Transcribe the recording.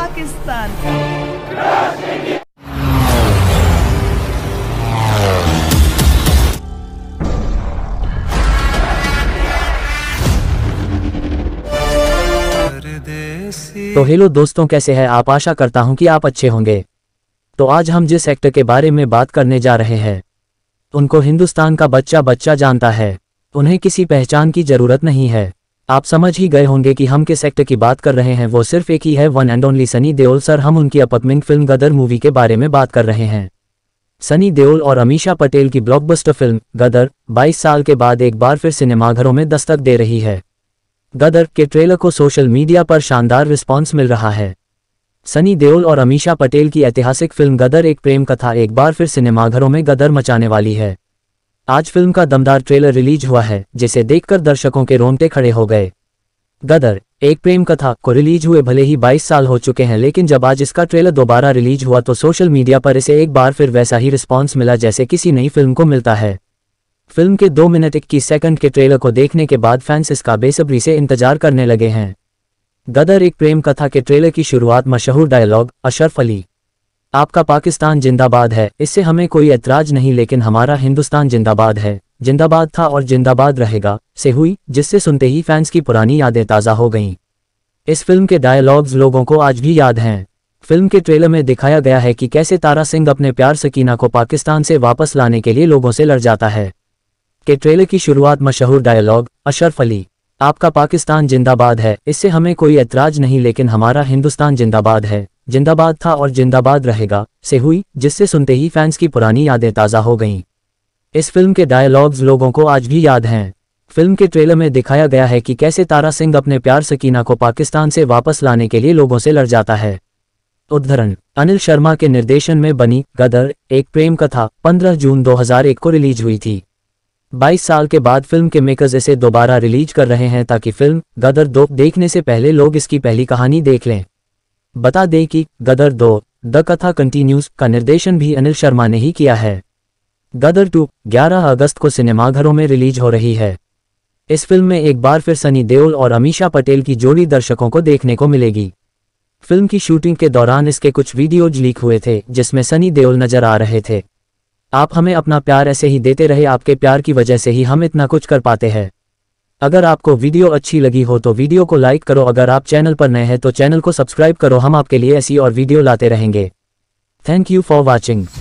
पाकिस्तान तो हेलो दोस्तों कैसे हैं आप आशा करता हूं कि आप अच्छे होंगे तो आज हम जिस एक्टर के बारे में बात करने जा रहे हैं उनको हिंदुस्तान का बच्चा बच्चा जानता है उन्हें किसी पहचान की जरूरत नहीं है आप समझ ही गए होंगे कि हम किस एक्टर की बात कर रहे हैं वो सिर्फ एक ही है one and only Sunny Deol sir हम उनकी अपकमिंग फिल्म गदर मूवी के बारे में बात कर रहे हैं सनी देओल और अमीशा पटेल की ब्लॉकबस्टर फिल्म गदर 22 साल के बाद एक बार फिर सिनेमाघरों में दस्तक दे रही है गदर के ट्रेलर को सोशल मीडिया पर शानदार रिस्पॉन्स मिल रहा है सनी देओल और अमीशा पटेल की ऐतिहासिक फिल्म गदर एक प्रेम कथा एक बार फिर सिनेमाघरों में गदर मचाने वाली है आज फिल्म का दमदार ट्रेलर रिलीज हुआ है जिसे देखकर दर्शकों के रोंगटे खड़े हो गए गदर एक प्रेम कथा को रिलीज हुए भले ही 22 साल हो चुके हैं लेकिन जब आज इसका ट्रेलर दोबारा रिलीज हुआ तो सोशल मीडिया पर इसे एक बार फिर वैसा ही रिस्पॉन्स मिला जैसे किसी नई फिल्म को मिलता है फिल्म के दो मिनट इक्कीस सेकंड के ट्रेलर को देखने के बाद फैंस इसका बेसब्री से इंतजार करने लगे हैं गदर एक प्रेम कथा के ट्रेलर की शुरुआत मशहूर डायलॉग अशरफ अली आपका पाकिस्तान जिंदाबाद है इससे हमें कोई ऐतराज नहीं लेकिन हमारा हिंदुस्तान जिंदाबाद है जिंदाबाद था और जिंदाबाद रहेगा से हुई जिससे सुनते ही फैंस की पुरानी यादें ताज़ा हो गईं इस फिल्म के डायलॉग्स लोगों को आज भी याद हैं फिल्म के ट्रेलर में दिखाया गया है कि कैसे तारा सिंह अपने प्यार सकीना को पाकिस्तान से वापस लाने के लिए लोगों से लड़ जाता है के ट्रेलर की शुरुआत मशहूर डायलॉग अशरफ अली आपका पाकिस्तान जिंदाबाद है इससे हमें कोई ऐतराज नहीं लेकिन हमारा हिंदुस्तान जिंदाबाद है जिंदाबाद था और जिंदाबाद रहेगा से हुई जिससे सुनते ही फैंस की पुरानी यादें ताज़ा हो गईं इस फिल्म के डायलॉग्स लोगों को आज भी याद हैं फिल्म के ट्रेलर में दिखाया गया है कि कैसे तारा सिंह अपने प्यार सकीना को पाकिस्तान से वापस लाने के लिए लोगों से लड़ जाता है उद्धरण अनिल शर्मा के निर्देशन में बनी गदर एक प्रेम कथा 15 जून 2001 को रिलीज हुई थी 22 साल के बाद फिल्म के मेकर्स इसे दोबारा रिलीज कर रहे हैं ताकि फिल्म गदर दो देखने से पहले लोग इसकी पहली कहानी देख लें बता दें कि गदर दो द कथा कंटिन्यूज का निर्देशन भी अनिल शर्मा ने ही किया है गदर टू 11 अगस्त को सिनेमाघरों में रिलीज हो रही है इस फिल्म में एक बार फिर सनी देओल और अमीशा पटेल की जोड़ी दर्शकों को देखने को मिलेगी फिल्म की शूटिंग के दौरान इसके कुछ वीडियोज लीक हुए थे जिसमें सनी देओल नजर आ रहे थे आप हमें अपना प्यार ऐसे ही देते रहे आपके प्यार की वजह से ही हम इतना कुछ कर पाते हैं अगर आपको वीडियो अच्छी लगी हो तो वीडियो को लाइक करो अगर आप चैनल पर नए हैं तो चैनल को सब्सक्राइब करो हम आपके लिए ऐसी और वीडियो लाते रहेंगे थैंक यू फॉर वॉचिंग